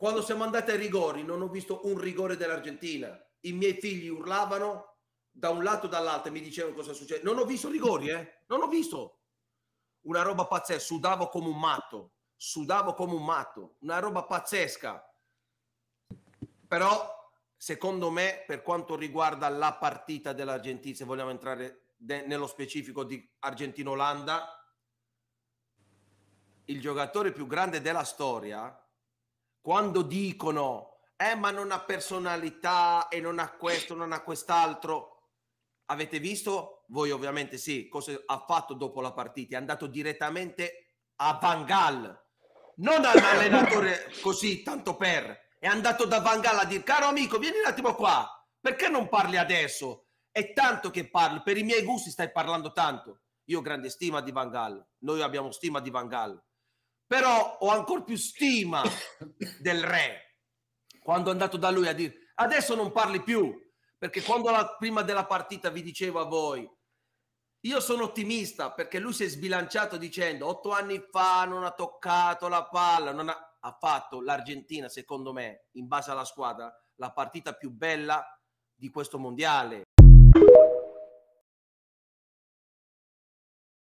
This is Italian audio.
Quando siamo andati ai rigori non ho visto un rigore dell'Argentina. I miei figli urlavano da un lato e dall'altro e mi dicevano cosa succede. Non ho visto rigori, eh? Non ho visto. Una roba pazzesca, sudavo come un matto, sudavo come un matto, una roba pazzesca. Però secondo me per quanto riguarda la partita dell'Argentina, se vogliamo entrare de- nello specifico di Argentina-Olanda, il giocatore più grande della storia quando dicono eh ma non ha personalità e non ha questo, non ha quest'altro, avete visto? Voi ovviamente sì, cosa ha fatto dopo la partita? È andato direttamente a Van Gaal, non all'allenatore così, tanto per. È andato da Van Gaal a dire, caro amico, vieni un attimo qua, perché non parli adesso? È tanto che parli, per i miei gusti stai parlando tanto. Io ho grande stima di Van Gaal, noi abbiamo stima di Van Gaal però ho ancora più stima del re quando è andato da lui a dire adesso non parli più perché quando la, prima della partita vi dicevo a voi io sono ottimista perché lui si è sbilanciato dicendo otto anni fa non ha toccato la palla non ha, ha fatto l'Argentina secondo me in base alla squadra la partita più bella di questo mondiale